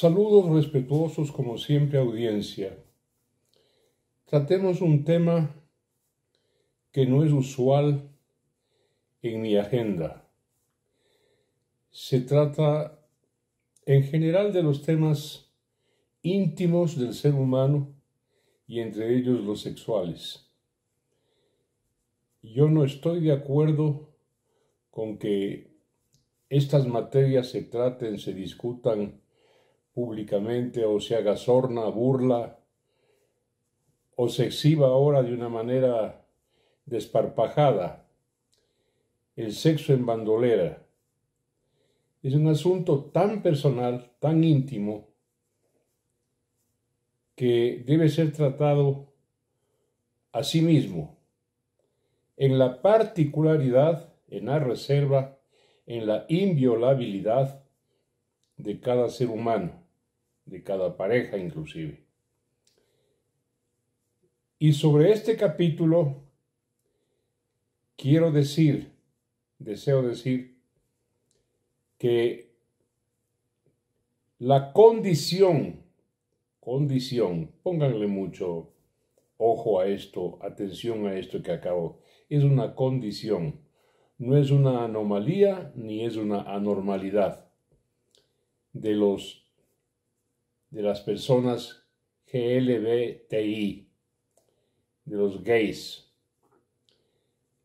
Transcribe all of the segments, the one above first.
Saludos respetuosos como siempre audiencia. Tratemos un tema que no es usual en mi agenda. Se trata en general de los temas íntimos del ser humano y entre ellos los sexuales. Yo no estoy de acuerdo con que estas materias se traten, se discutan públicamente o se haga burla o se exhiba ahora de una manera desparpajada. El sexo en bandolera es un asunto tan personal, tan íntimo, que debe ser tratado a sí mismo, en la particularidad, en la reserva, en la inviolabilidad de cada ser humano de cada pareja inclusive. Y sobre este capítulo quiero decir, deseo decir, que la condición, condición, pónganle mucho ojo a esto, atención a esto que acabo, es una condición, no es una anomalía ni es una anormalidad de los de las personas GLBTI, de los gays.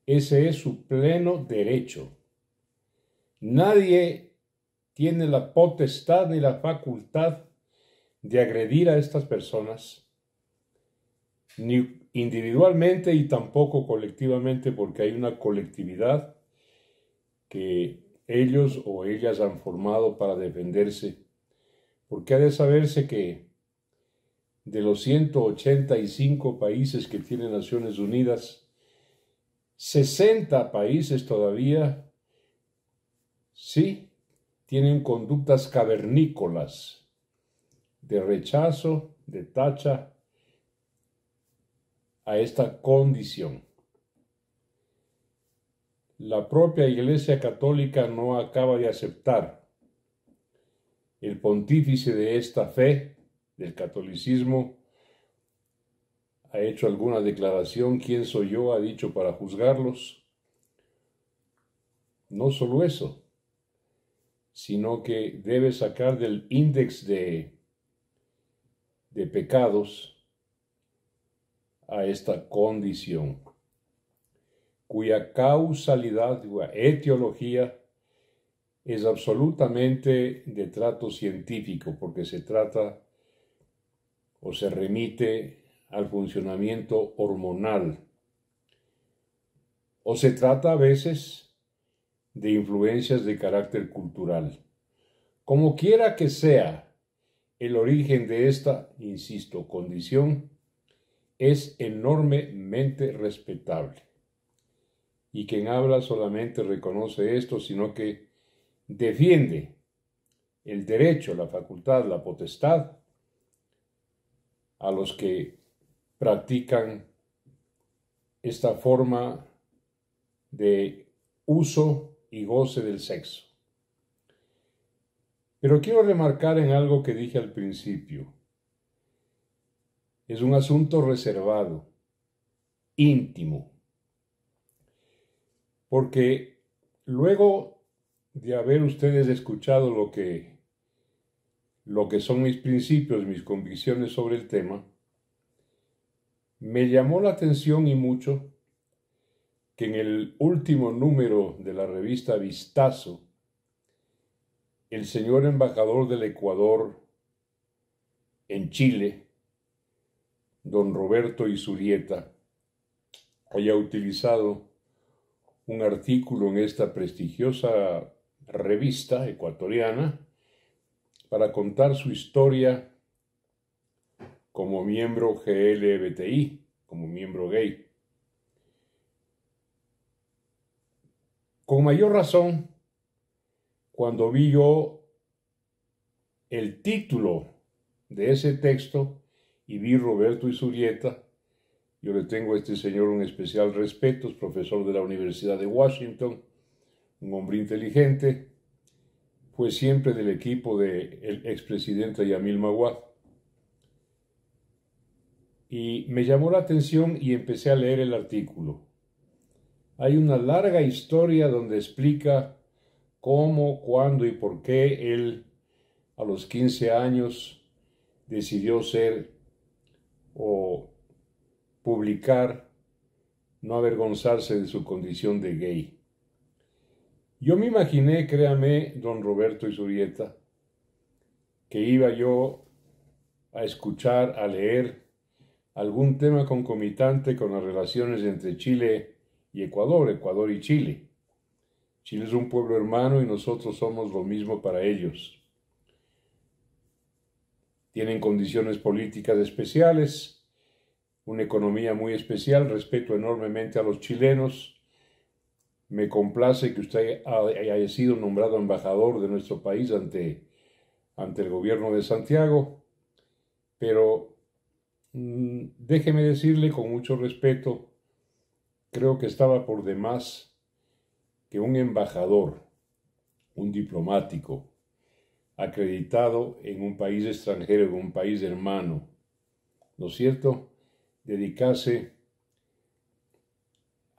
Ese es su pleno derecho. Nadie tiene la potestad ni la facultad de agredir a estas personas, ni individualmente y tampoco colectivamente, porque hay una colectividad que ellos o ellas han formado para defenderse porque ha de saberse que de los 185 países que tiene Naciones Unidas, 60 países todavía, sí, tienen conductas cavernícolas de rechazo, de tacha a esta condición. La propia Iglesia Católica no acaba de aceptar el pontífice de esta fe, del catolicismo, ha hecho alguna declaración, ¿quién soy yo? ha dicho para juzgarlos. No solo eso, sino que debe sacar del índice de, de pecados a esta condición, cuya causalidad, cuya etiología, es absolutamente de trato científico porque se trata o se remite al funcionamiento hormonal o se trata a veces de influencias de carácter cultural. Como quiera que sea, el origen de esta, insisto, condición es enormemente respetable. Y quien habla solamente reconoce esto, sino que defiende el derecho, la facultad, la potestad a los que practican esta forma de uso y goce del sexo. Pero quiero remarcar en algo que dije al principio. Es un asunto reservado, íntimo, porque luego de haber ustedes escuchado lo que, lo que son mis principios, mis convicciones sobre el tema, me llamó la atención y mucho que en el último número de la revista Vistazo, el señor embajador del Ecuador en Chile, don Roberto Isurieta, haya utilizado un artículo en esta prestigiosa revista ecuatoriana para contar su historia como miembro GLBTI, como miembro gay. Con mayor razón, cuando vi yo el título de ese texto y vi Roberto y Zurieta, yo le tengo a este señor un especial respeto, es profesor de la Universidad de Washington, un hombre inteligente, fue siempre del equipo del expresidente Yamil Maguad. Y me llamó la atención y empecé a leer el artículo. Hay una larga historia donde explica cómo, cuándo y por qué él a los 15 años decidió ser o publicar, no avergonzarse de su condición de gay. Yo me imaginé, créame, don Roberto y Zurieta, que iba yo a escuchar, a leer algún tema concomitante con las relaciones entre Chile y Ecuador, Ecuador y Chile. Chile es un pueblo hermano y nosotros somos lo mismo para ellos. Tienen condiciones políticas especiales, una economía muy especial, respeto enormemente a los chilenos, me complace que usted haya sido nombrado embajador de nuestro país ante, ante el gobierno de Santiago, pero mm, déjeme decirle con mucho respeto, creo que estaba por demás que un embajador, un diplomático, acreditado en un país extranjero, en un país hermano, ¿no es cierto?, dedicase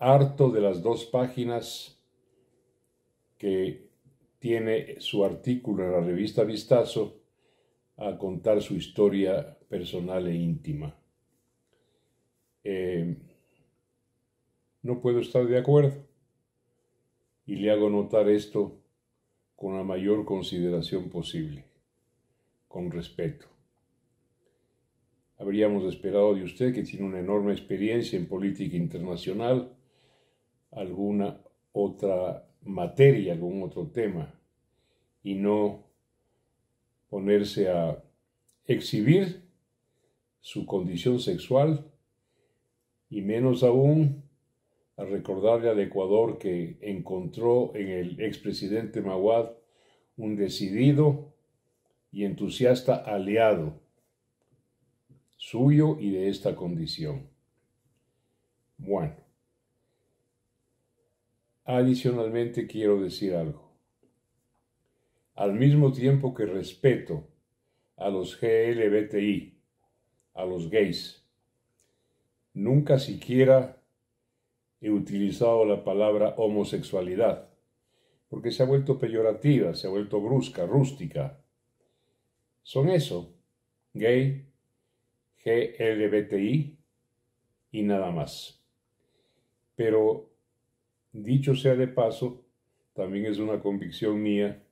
harto de las dos páginas que tiene su artículo en la revista Vistazo a contar su historia personal e íntima. Eh, no puedo estar de acuerdo y le hago notar esto con la mayor consideración posible, con respeto. Habríamos esperado de usted, que tiene una enorme experiencia en política internacional, alguna otra materia, algún otro tema, y no ponerse a exhibir su condición sexual y menos aún a recordarle al Ecuador que encontró en el expresidente Maguad un decidido y entusiasta aliado suyo y de esta condición. Bueno. Adicionalmente quiero decir algo. Al mismo tiempo que respeto a los GLBTI, a los gays, nunca siquiera he utilizado la palabra homosexualidad, porque se ha vuelto peyorativa, se ha vuelto brusca, rústica. Son eso, gay, GLBTI y nada más. Pero Dicho sea de paso, también es una convicción mía,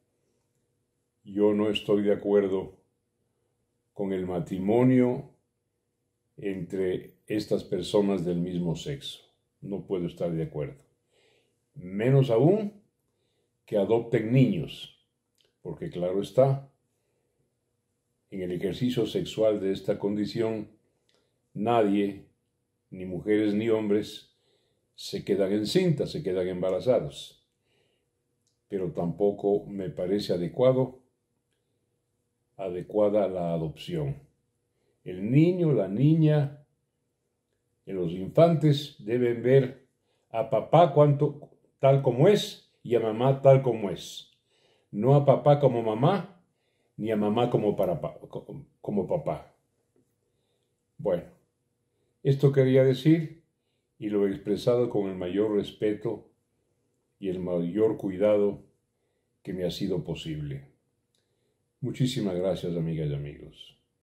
yo no estoy de acuerdo con el matrimonio entre estas personas del mismo sexo. No puedo estar de acuerdo. Menos aún que adopten niños, porque claro está, en el ejercicio sexual de esta condición, nadie, ni mujeres ni hombres, se quedan encintas, se quedan embarazados. Pero tampoco me parece adecuado, adecuada la adopción. El niño, la niña, los infantes deben ver a papá tal como es y a mamá tal como es. No a papá como mamá, ni a mamá como, como papá. Bueno, esto quería decir y lo he expresado con el mayor respeto y el mayor cuidado que me ha sido posible. Muchísimas gracias, amigas y amigos.